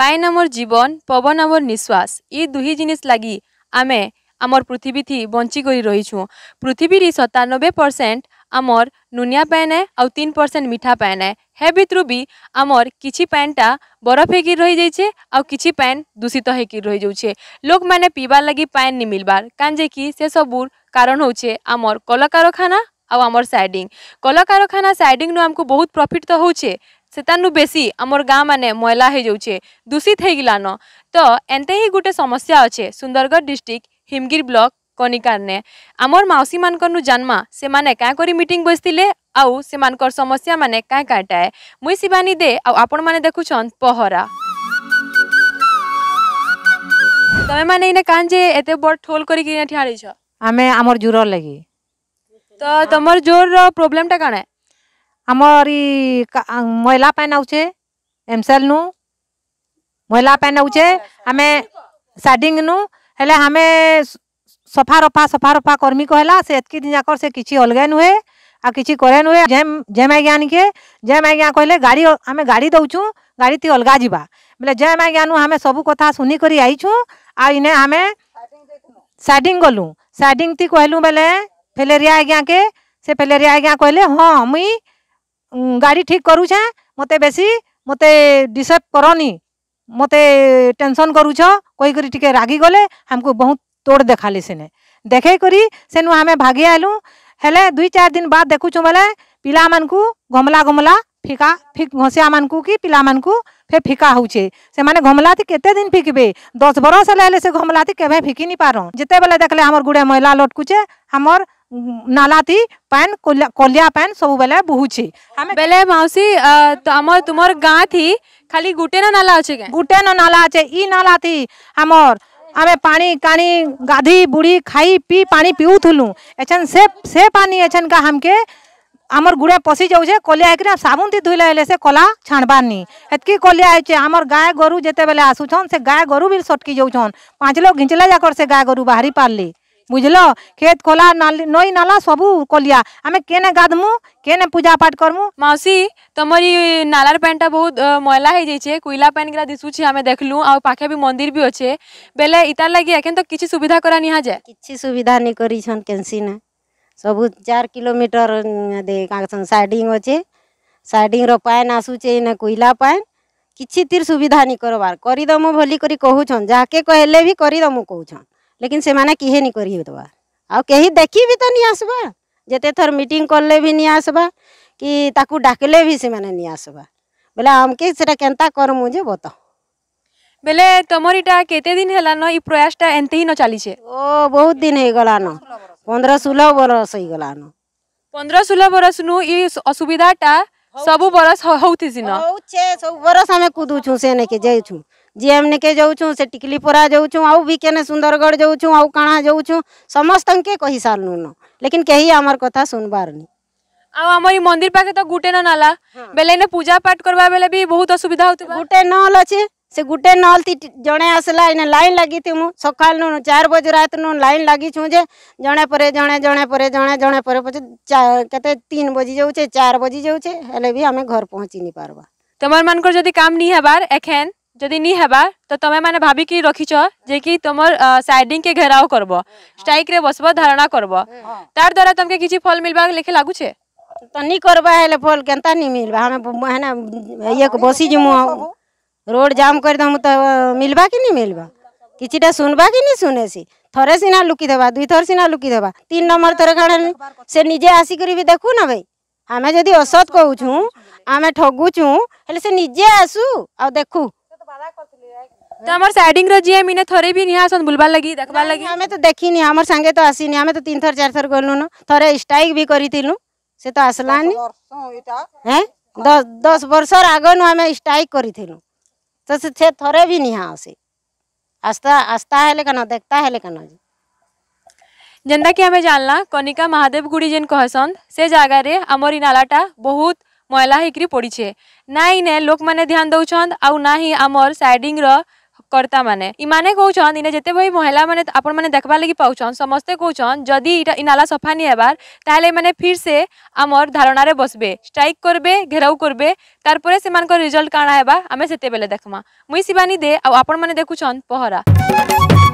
ପାଏନ୍ ଆମର୍ ଜୀବନ ପବନ ଆମର୍ ନିଶ୍ୱାସ ଇ ଦୁହି ଜିନିଷ୍ ଲାଗି ଆମେ ଆମର୍ ପୃଥିବୀଥି ବଞ୍ଚିକରି ରହିଛୁଁ ପୃଥିବୀରେ ସତାନବେ ପରସେଣ୍ଟ ଆମର୍ ନୁନିଆ ପାଏନ୍ ଏ ଆଉ ତିନ୍ ପରସେଣ୍ଟ ମିଠା ପାଏନ୍ ଏ ହେ ଭିତରୁ ବି ଆମର୍ କିଛି ପାଏନ୍ଟା ବରଫ ହେଇକିରି ରହିଯାଇଛେ ଆଉ କିଛି ପାଏନ୍ ଦୂଷିତ ହେଇକିରି ରହିଯାଉଛେ ଲୋକମାନେ ପିଇବାର୍ ଲାଗି ପାଏନ୍ ନି ମିଲ୍ବାର୍ କାଁଯେକି ସେସବୁର୍ କାରଣ ହଉଛେ ଆମର୍ କଲକାରଖାନା ଆଉ ଆମର୍ ସାଇଡ଼ିଂ କଲକାରଖାନା ସାଇଡ଼ିଂରୁ ଆମକୁ ବହୁତ ପ୍ରଫିଟ୍ ତ ହଉଛେ ସେତାନୁ ବେଶୀ ଆମର ଗାଁମାନେ ମଇଲା ହେଇଯାଉଛେ ଦୂଷିତ ହେଇଗଲାନ ତ ଏନ୍ତେ ହିଁ ଗୋଟେ ସମସ୍ୟା ଅଛେ ସୁନ୍ଦରଗଡ଼ ଡିଷ୍ଟ୍ରିକ୍ଟ ହିମଗିରି ବ୍ଲକ କନିକାରନେ ଆମର ମାଉସୀମାନଙ୍କରନୁ ଜାନ୍ମା ସେମାନେ କାଁ କରି ମିଟିଂ ବସିଥିଲେ ଆଉ ସେମାନଙ୍କର ସମସ୍ୟାମାନେ କାଁ କାଁଟାଏ ମୁଇଁ ଶିବାନୀ ଦେ ଆଉ ଆପଣମାନେ ଦେଖୁଛନ୍ ପହରା ତମେମାନେ ଏଇନେ କାଁ ଯେ ଏତେ ବଡ଼ ଠୋଲ କରିକି ଠିଆ ହେଇଛ ଆମେ ଆମର ଜୋର ଲାଗି ତ ତମର ଜୋରର ପ୍ରୋବ୍ଲେମଟା କାଣା आमर मैला पैन आऊचे एमसेल नु मैला पैन आऊचे आम सैडिंग नु हेले हमें सफा रफा सफा रफा कर्मी कहला से एतकी दिन जाकर से किसी अलग नुहे आ कि करे नुहे जेम जेम आज्ञा निके जेम आज्ञा कहले गाड़ी आम गाड़ी दौचू गाड़ी ती अलग जावा बोले जेम आज्ञा नु आम सब कथ सुनिक आईछू आ इन आम सैडिंग गलु सैडिंग थी कहलु बोले फेलेरिया आज्ञा के से फेलेरिया आज्ञा कहले हाँ मुई ଗାଡ଼ି ଠିକ୍ କରୁଛେ ମୋତେ ବେଶୀ ମୋତେ ଡିସେପ୍ କରନି ମୋତେ ଟେନସନ୍ କରୁଛ କହିକରି ଟିକେ ରାଗିଗଲେ ଆମକୁ ବହୁତ ତୋଡ଼ ଦେଖାଲି ସେନେ ଦେଖେଇ କରି ସେନୁ ଆମେ ଭାଗି ଆଇଲୁ ହେଲେ ଦୁଇ ଚାରି ଦିନ ବାଦ ଦେଖୁଛୁ ବୋଲେ ପିଲାମାନଙ୍କୁ ଗମଲା ଗମଲା ଫିକା ଘଷିଆମାନଙ୍କୁ କି ପିଲାମାନଙ୍କୁ ଫେର୍ ଫିକା ହେଉଛେ ସେମାନେ ଘମଲାତି କେତେ ଦିନ ଫିକିବେ ଦଶ ବରଷ ହେଲେ ହେଲେ ସେ ଘମଲାତି କେବେ ଫିକି ନି ପାରନ୍ ଯେତେବେଳେ ଦେଖିଲେ ଆମର ଗୁଡ଼େ ମଇଲା ଲଟକୁଛେ ଆମର नाला थी पैन कोलिया पैन सब बेले बुहुचे हमें बेले मौसी तो अमर तुमर गां थी खाली गुटे ना नाला अछे गुटे ना नाला अछे ई नाला थी हमर हमें पानी कानी गाधी बुढ़ी खाई पी पानी पीउ थुलु एछन से से पानी एछन का हमके अमर गुड़े पसी जाऊ कलिया है साबुन थी धोले से कला छाणबानी एतक कलिया है आमर गाय गोरु जिते बेले आसुछन से गाय गोरु भी सटकी जाऊन पांच लोग घिंचला जाकर से गाय गोरु बाहरी पार्ली बुझल खेत खोला नई नाला सब कलिया आम के गाधमु केने पूजा पाठ करमु मौसी तुम्हारी नालार पैंटा बहुत मैला हो जाए कोईला पैन गिरा दिशुचे आम देखल आखे भी मंदिर भी अच्छे बेले इतार लगी एखे तो किसी सुविधा करा नि जाए किसी सुविधा नहीं कर कैंसी सब चार किलोमीटर सैडिंग अच्छे सैडिंग रैन आसुचे इन कोईला पैन किसी सुविधा नहीं करवार करदमु भोली कहछन जहाँ के कहले भी करदमु कौन लेकिन सेमाने किहे नहीं करी दबा आउ कहीं देखी भी तो नहीं आसबा जिते थर मीटिंग करले भी नहीं आसबा कि ताकू डाकले भी से नहीं आसबा बोले आमके से केनता करमु जे बता बेले तुमर इटा केते दिन हेलान ई प्रयासटा एनते ही न चलीछे ओ बहुत दिन हे गलान 15 16 बरस हे गलान 15 16 बरस नु ई असुविधाटा सब बरस होउथिसिन होउछे सब बरस हमें कुदुछु से ने के जाइछु जी एम निके जाऊँ से टिकलीपोरा जाऊँ आउ भी के सुंदरगढ़ जाऊँ आउ का जाऊँ समस्त के कही सारू न लेकिन कही आमर कथा सुनबार नहीं आउ आम मंदिर पाखे तो गुटे न नाला बेले ने पूजा पाठ करवा बेले भी बहुत असुविधा होती गुटे नल अच्छे से गुटे नल थी आसला इन लाइन लगी थी मुझ सकाल नु चार बजे रात नु लाइन लगी छु जे जड़े पर जड़े जड़े पर जड़े जड़े पर तीन बजी जाऊे चार बजी जाऊे हेले भी आम घर पहुँची नहीं पार्बा तुम मानक जदि काम नहीं हबार एखेन যদি নি হেবা তো তুমি মানে ভাবিকি রখিছ যে কি তোমার সাইডিং কে ঘেরাও করব স্ট্রাইক রে বসব ধারণা করব তার দ্বারা তোমাকে কিছু ফল মিলবা লেখে লাগুছে তো নি করবা হেলে ফল কেনতা নি মিলবা আমি হেনা ইয়ে বসি रोड जाम कर दम तो मिलवा कि नहीं मिलवा किसी सुनवा कि नहीं सुने सी थरे सीना लुकिदेवा दुई थर सीना लुकिदेवा तीन नंबर थर काढ़े से निजे आसिक भी देखु ना भाई आम जदि असत कहूँ आम ठगुचू हेल्ले से निजे आसू आ देखू तो हमर साइडिंग रो जे मिने थोड़े भी नहीं आसन बुलबार लगी देखबा लगी हमें तो देखी नि हमर संगे तो आसी नि हमें तो तीन थर चार थर गोलू न थोड़े स्ट्राइक भी करी थिलू से तो आसला नि हैं 10 10 वर्ष आगन हमें स्ट्राइक करी थिलू तो से थे थोड़े भी नहीं आसी आस्ता आस्ता है लेकिन देखता है लेकिन जी जेनता कि आम जानला कनिका महादेव गुड़ी जेन कहसन से जागा रे अमर इनालाटा बहुत ମଇଳା ହେଇକିରି ପଡ଼ିଛେ ନାଇଁ ନେ ଲୋକମାନେ ଧ୍ୟାନ ଦେଉଛନ୍ ଆଉ ନାହିଁ ଆମର ସାଇଡିଂର କର୍ତ୍ତାମାନେ ଇମାନେ କହୁଛନ୍ ଇନେ ଯେତେ ବି ମହିଳାମାନେ ଆପଣମାନେ ଦେଖ୍ବାର୍ ଲାଗି ପାଉଛନ୍ ସମସ୍ତେ କହୁଛନ୍ ଯଦି ଇଟା ଇ ନାଲା ସଫା ନି ହେବାର୍ ତାହେଲେ ଏମାନେ ଫିର୍ ସେ ଆମର୍ ଧାରଣାରେ ବସ୍ବେ ଷ୍ଟ୍ରାଇକ୍ କରବେ ଘେରାଉ କରବେ ତାର୍ ପରେ ସେମାନଙ୍କର ରିଜଲ୍ଟ କାଣା ହେବା ଆମେ ସେତେବେଲେ ଦେଖ୍ମା ମୁଇଁ ଶିବାନୀ ଦେ ଆଉ ଆପଣମାନେ ଦେଖୁଛନ୍ ପହରା